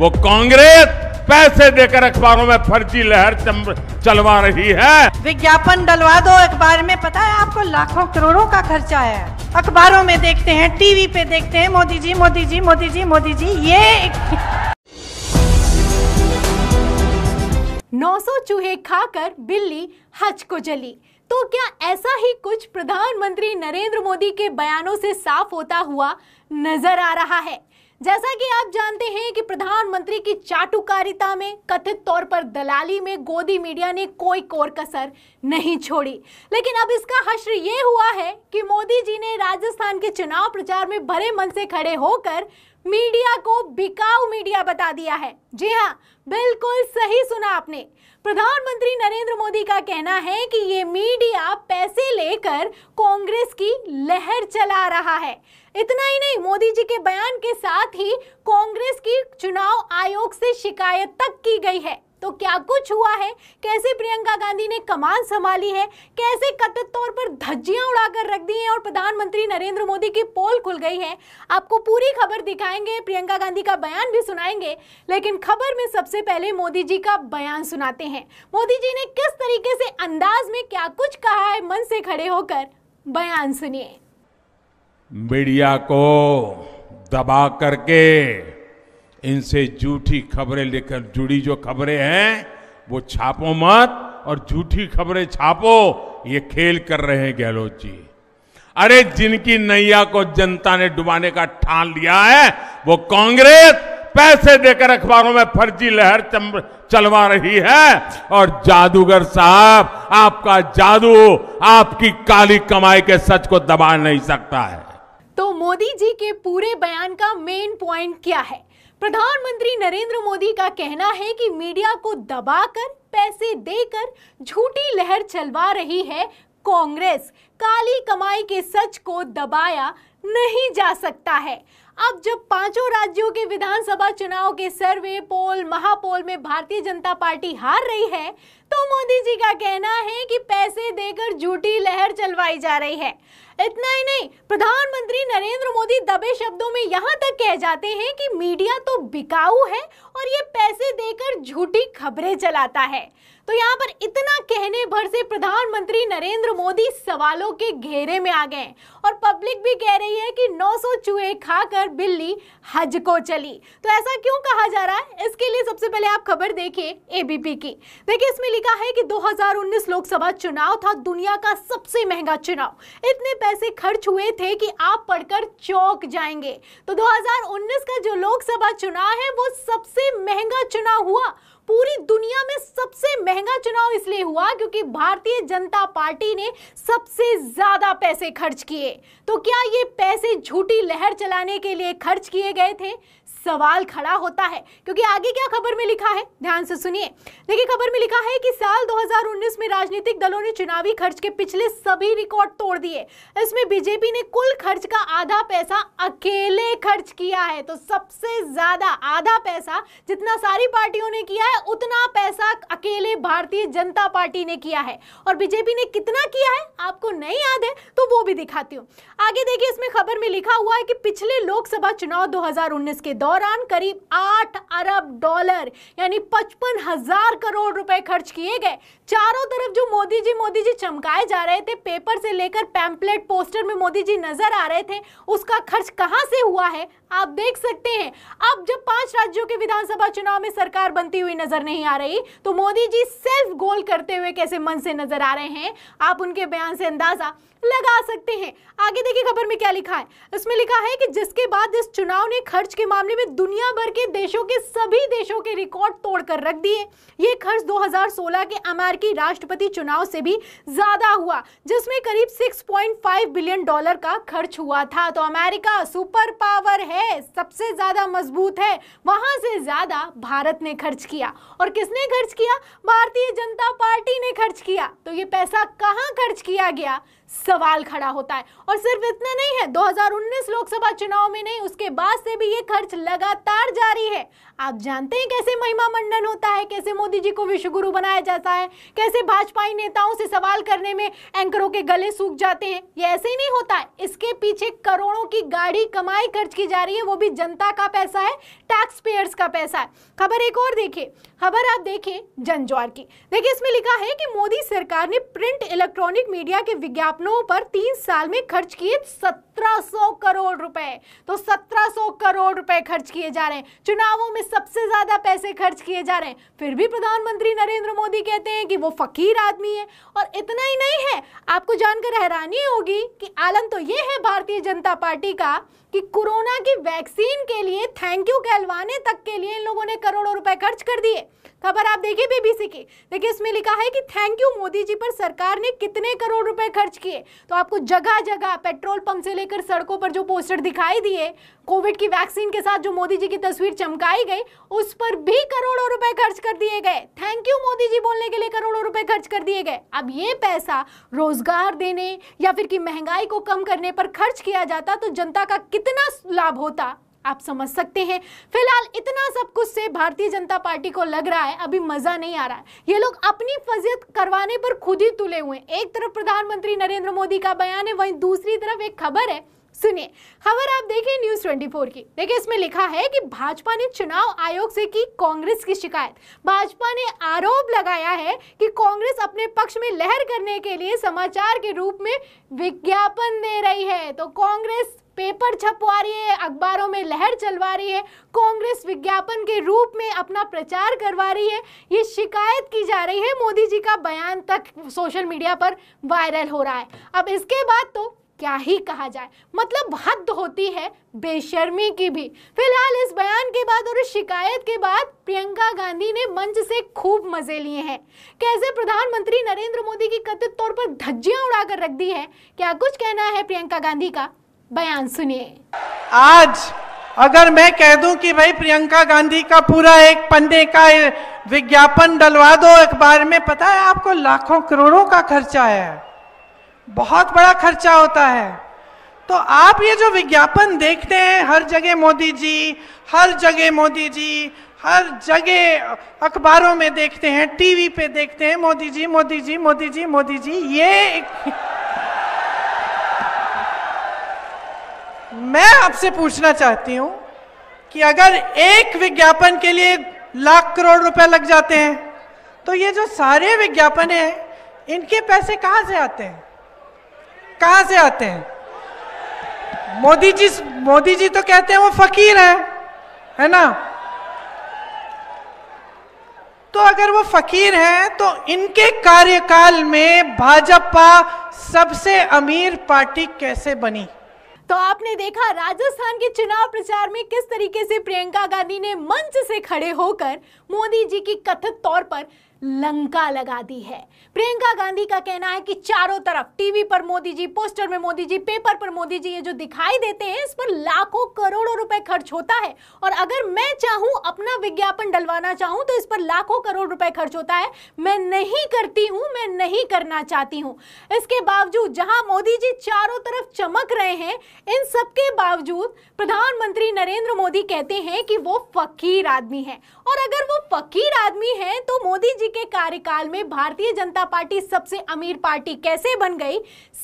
वो कांग्रेस पैसे देकर अखबारों में फर्जी लहर चलवा रही है विज्ञापन डलवा दो अखबार में पता है आपको लाखों करोड़ों का खर्चा है अखबारों में देखते हैं टीवी पे देखते हैं मोदी जी मोदी जी मोदी जी मोदी जी ये 900 चूहे खाकर बिल्ली हज को जली तो क्या ऐसा ही कुछ प्रधानमंत्री नरेंद्र मोदी के बयानों से साफ होता हुआ नजर आ रहा है जैसा कि आप जानते हैं कि प्रधानमंत्री की चाटुकारिता में कथित तौर पर दलाली में गोदी मीडिया ने कोई कोर कसर नहीं छोड़ी लेकिन अब इसका हश्र ये हुआ है कि मोदी जी ने राजस्थान के चुनाव प्रचार में भरे मन से खड़े होकर मीडिया को बिकाऊ मीडिया बता दिया है जी हाँ बिल्कुल सही सुना आपने प्रधानमंत्री नरेंद्र मोदी का कहना है कि ये मीडिया पैसे लेकर कांग्रेस की लहर चला रहा है इतना ही नहीं मोदी जी के बयान के साथ ही कांग्रेस की चुनाव आयोग से शिकायत तक की गई है तो क्या कुछ हुआ है कैसे प्रियंका गांधी ने कमान संभाली है कैसे कथित तौर पर धज्जियां उड़ाकर रख दी हैं और प्रधानमंत्री नरेंद्र मोदी की पोल खुल गई है आपको पूरी खबर दिखाएंगे प्रियंका गांधी का बयान भी सुनाएंगे लेकिन खबर में सबसे पहले मोदी जी का बयान सुनाते हैं मोदी जी ने किस तरीके से अंदाज में क्या कुछ कहा है मन से खड़े होकर बयान सुनिए मीडिया को दबा करके इनसे झूठी खबरें लेकर जुड़ी जो खबरें हैं वो छापो मत और झूठी खबरें छापो ये खेल कर रहे हैं गहलोत जी अरे जिनकी नैया को जनता ने डुबाने का ठान लिया है वो कांग्रेस पैसे देकर अखबारों में फर्जी लहर चलवा रही है और जादूगर साहब आपका जादू आपकी काली कमाई के सच को दबा नहीं सकता है तो मोदी जी के पूरे बयान का मेन पॉइंट क्या है प्रधानमंत्री नरेंद्र मोदी का कहना है कि मीडिया को दबाकर पैसे देकर झूठी लहर चलवा रही है कांग्रेस काली कमाई के सच को दबाया नहीं जा सकता है अब जब पांचों राज्यों के विधानसभा चुनाव के सर्वे पोल महापोल में भारतीय जनता पार्टी हार रही है तो मोदी जी का कहना है कि पैसे देकर झूठी लहर चलवाई जा रही है इतना ही नहीं प्रधानमंत्री नरेंद्र मोदी दबे शब्दों में यहाँ तक कह जाते हैं कि मीडिया तो बिकाऊ है और ये पैसे देकर झूठी खबरें चलाता है तो यहाँ पर इतना कहने भर से प्रधानमंत्री नरेंद्र मोदी सवालों के घेरे में आ गए और पब्लिक भी कह रही है कि 900 चूहे खाकर बिल्ली हज को चली तो ऐसा क्यों कहा जा रहा है इसके लिए सबसे पहले आप खबर देखिए एबीपी की देखिए इसमें लिखा है कि 2019 लोकसभा चुनाव था दुनिया का सबसे महंगा चुनाव इतने पैसे खर्च हुए थे कि आप पढ़कर चौक जाएंगे तो 2019 का जो लोकसभा चुनाव है वो सबसे महंगा चुनाव हुआ पूरी दुनिया में सबसे महंगा चुनाव इसलिए हुआ क्योंकि भारतीय जनता पार्टी ने सबसे ज्यादा पैसे खर्च किए तो क्या ये पैसे झूठी लहर चलाने के लिए खर्च किए गए थे सवाल खड़ा होता है क्योंकि आगे क्या खबर में लिखा है ध्यान से सुनिए देखिए खबर में लिखा है कि साल 2019 में राजनीतिक दलों ने चुनावी खर्च के पिछले सभी रिकॉर्ड तोड़ दिए इसमें बीजेपी ने कुल खर्च का आधा पैसा अकेले खर्च किया है तो सबसे ज्यादा आधा पैसा जितना सारी पार्टियों ने किया है उतना पैसा अकेले भारतीय जनता पार्टी ने किया है और बीजेपी ने कितना किया है आपको नहीं याद है तो वो भी दिखाती हूँ आगे देखिए इसमें खबर में लिखा हुआ है कि पिछले लोकसभा चुनाव दो के दौरान दौरान करीब आठ अरब डॉलर यानी पचपन हजार करोड़ रुपए खर्च किए गए चारों तरफ जो मोदी जी मोदी जी चमकाए जा रहे थे पेपर से लेकर पैम्पलेट पोस्टर में मोदी जी नजर आ रहे थे उसका खर्च कहाँ से हुआ है आप देख सकते हैं अब जब पांच राज्यों के विधानसभा चुनाव में सरकार बनती हुई नजर नहीं आ रही तो मोदी जी सेल्फ गोल करते हुए कैसे मन से नजर आ रहे हैं आप उनके बयान से अंदाजा लगा सकते हैं आगे देखिए खबर में क्या लिखा है इसमें लिखा है कि जिसके बाद इस चुनाव ने खर्च के मामले में दुनिया भर के देशों के सभी देशों के रिकॉर्ड तोड़कर रख दिए ये खर्च 2016 के अमेरिकी राष्ट्रपति चुनाव से भी ज्यादा हुआ जिसमें करीब 6.5 बिलियन डॉलर का खर्च हुआ था तो अमेरिका सुपर पावर है सबसे ज्यादा मजबूत है वहां से ज्यादा भारत ने खर्च किया और किसने खर्च किया भारतीय जनता पार्टी में खर्च किया तो ये पैसा कहाँ खर्च किया गया सवाल खड़ा होता है और सिर्फ इतना नहीं है 2019 लोकसभा चुनाव में नहीं उसके बाद से भी ये खर्च लगातार जारी है आप जानते हैं कैसे महिमा मंडन होता है कैसे मोदी जी को विश्वगुरु बनाया जाता है कैसे भाजपाई नेताओं से सवाल करने में एंकरों के गले सूख जाते हैं ये ऐसे ही नहीं होता है इसके पीछे करोड़ों की गाड़ी कमाई खर्च की जा रही है वो भी जनता का पैसा है टैक्स पेयर्स का पैसा है खबर एक और देखिए खबर आप देखिए जनजौर की देखिए इसमें लिखा है कि मोदी सरकार ने प्रिंट इलेक्ट्रॉनिक मीडिया के विज्ञापनों पर तीन साल में खर्च किए 1700 करोड़ रुपए तो 1700 करोड़ रुपए खर्च किए जा रहे हैं चुनावों में सबसे ज्यादा पैसे खर्च किए जा रहे हैं फिर भी प्रधानमंत्री नरेंद्र मोदी कहते हैं कि वो फकीर आदमी है और इतना ही नहीं है आपको जानकर हैरानी होगी कि आलम तो ये है भारतीय जनता पार्टी का कि कोरोना की वैक्सीन के लिए थैंक यू कहलवाने तक के लिए इन लोगों ने करोड़ों रुपए खर्च कर दिए खबर आप देखिए बीबीसी की देखिए इसमें लिखा है कि थैंक यू मोदी जी पर सरकार ने कितने करोड़ रुपए खर्च किए तो आपको जगह जगह पेट्रोल पंप से लेकर सड़कों पर जो पोस्टर दिखाई दिए कोविड की वैक्सीन के साथ जो मोदी जी की तस्वीर चमकाई गई उस पर भी करोड़ों रुपए खर्च कर दिए गए थैंक यू मोदी जी बोलने के लिए करोड़ों रुपए खर्च कर दिए गए अब ये पैसा रोजगार देने या फिर की महंगाई को कम करने पर खर्च किया जाता तो जनता का कितना लाभ होता आप समझ सकते हैं फिलहाल इतना सब कुछ से भारतीय जनता पार्टी को लग रहा है अभी मजा नहीं आ रहा है ये लोग अपनी फजियत करवाने पर खुद ही तुले हुए एक तरफ प्रधानमंत्री नरेंद्र मोदी का बयान है वहीं दूसरी तरफ एक खबर है सुनिए खबर आप देखिए न्यूज 24 की देखिए इसमें लिखा है कि भाजपा ने चुनाव आयोग से की कांग्रेस की शिकायत भाजपा ने आरोप लगाया है कि कांग्रेस अपने पक्ष में लहर करने के लिए समाचार के रूप में विज्ञापन दे रही है तो कांग्रेस पेपर छपवा रही है अखबारों में लहर चलवा रही है कांग्रेस विज्ञापन के रूप में अपना प्रचार करवा रही है ये शिकायत की जा रही है मोदी जी का बयान तक सोशल मीडिया पर वायरल हो रहा है अब इसके बाद तो क्या ही कहा जाए मतलब हद होती है बेशर्मी की भी फिलहाल इस बयान के बाद और शिकायत के बाद प्रियंका गांधी ने मंच से खूब मजे लिए हैं कैसे प्रधानमंत्री नरेंद्र मोदी की कथित तौर पर धज्जियां उड़ाकर रख दी है क्या कुछ कहना है प्रियंका गांधी का बयान सुनिए आज अगर मैं कह दूं कि भाई प्रियंका गांधी का पूरा एक पन्ने का विज्ञापन डलवा दो अखबार में पता है आपको लाखों करोड़ों का खर्चा है बहुत बड़ा खर्चा होता है तो आप ये जो विज्ञापन देखते हैं हर जगह मोदी जी हर जगह मोदी जी हर जगह अखबारों में देखते हैं टीवी पे देखते हैं मोदी जी मोदी जी मोदी जी मोदी जी ये मैं आपसे पूछना चाहती हूं कि अगर एक विज्ञापन के लिए लाख करोड़ रुपए लग जाते हैं तो ये जो सारे विज्ञापन हैं इनके पैसे कहां से आते हैं कहां से आते हैं मोदी जी मोदी जी तो कहते हैं वो फकीर है है ना तो अगर वो फकीर हैं तो इनके कार्यकाल में भाजपा सबसे अमीर पार्टी कैसे बनी तो आपने देखा राजस्थान के चुनाव प्रचार में किस तरीके से प्रियंका गांधी ने मंच से खड़े होकर मोदी जी की कथित तौर पर लंका लगा दी है प्रियंका गांधी का कहना है कि चारों तरफ टीवी पर मोदी जी पोस्टर में मोदी जी पेपर पर मोदी जी ये जो दिखाई देते हैं इस पर लाखों करोड़ों रुपए खर्च होता है और अगर मैं चाहूं अपना विज्ञापन डलवाना चाहूं तो इस पर लाखों करोड़ रुपए खर्च होता है मैं नहीं करती हूं मैं नहीं करना चाहती हूं इसके बावजूद जहां मोदी जी चारों तरफ चमक रहे हैं इन सबके बावजूद प्रधानमंत्री नरेंद्र मोदी कहते हैं कि वो फकीर आदमी है और अगर वो फकीर आदमी है तो मोदी जी के कार्यकाल में भारतीय जनता पार्टी सबसे अमीर पार्टी कैसे बन गई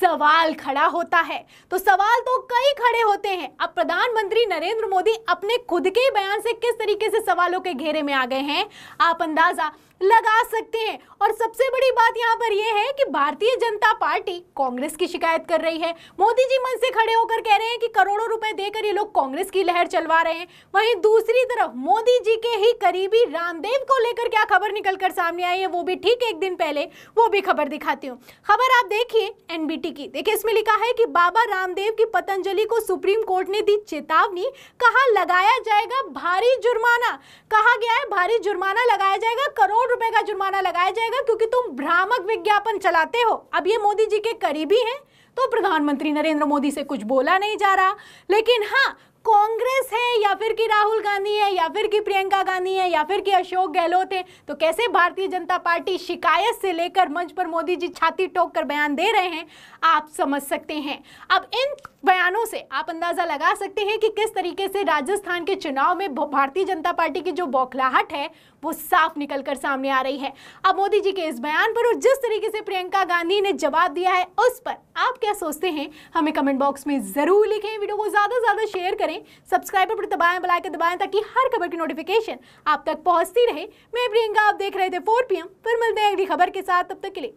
सवाल खड़ा होता है तो सवाल तो कई खड़े होते हैं अब प्रधानमंत्री नरेंद्र मोदी अपने खुद के बयान से किस तरीके से सवालों के घेरे में आ गए हैं आप अंदाजा लगा सकते हैं और सबसे बड़ी बात यहाँ पर यह है कि भारतीय जनता पार्टी कांग्रेस की शिकायत कर रही है मोदी जी मन से खड़े होकर कह रहे हैं कि करोड़ों रुपए देकर ये लोग कांग्रेस की लहर चलवा रहे हैं वहीं दूसरी तरफ मोदी जी के ही करीबी रामदेव को लेकर क्या खबर निकल कर सामने आई है वो भी ठीक एक दिन पहले वो भी खबर दिखाती हूँ खबर आप देखिए एनबीटी की देखिए इसमें लिखा है कि बाबा रामदेव की पतंजलि को सुप्रीम कोर्ट ने दी चेतावनी कहा लगाया जाएगा भारी जुर्माना कहा गया है भारी जुर्माना लगाया जाएगा करोड़ करोड़ रुपए का जुर्माना लगाया जाएगा क्योंकि तुम भ्रामक विज्ञापन चलाते हो अब ये मोदी जी के करीबी हैं तो प्रधानमंत्री नरेंद्र मोदी से कुछ बोला नहीं जा रहा लेकिन हाँ कांग्रेस है या फिर की राहुल गांधी है या फिर की प्रियंका गांधी है या फिर की अशोक गहलोत है तो कैसे भारतीय जनता पार्टी शिकायत से लेकर मंच पर मोदी जी छाती ठोक कर बयान दे रहे हैं आप समझ सकते हैं अब इन बयानों से आप अंदाजा लगा सकते हैं कि किस तरीके से राजस्थान के चुनाव में भारतीय जनता पार्टी की जो बौखलाहट है वो साफ निकल कर सामने आ रही है अब मोदी जी के इस बयान पर और जिस तरीके से प्रियंका गांधी ने जवाब दिया है उस पर आप क्या सोचते हैं हमें कमेंट बॉक्स में ज़रूर लिखें वीडियो को ज़्यादा से ज़्यादा शेयर करें सब्सक्राइब पर दबाएं बेल के दबाएं ताकि हर खबर की नोटिफिकेशन आप तक पहुंचती रहे मैं प्रियंका आप देख रहे थे फोर पीएम फिर मिलते हैं अगली खबर के साथ तब तक के लिए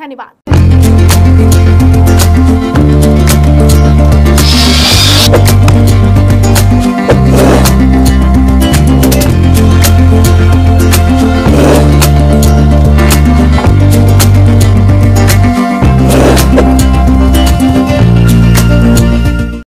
धन्यवाद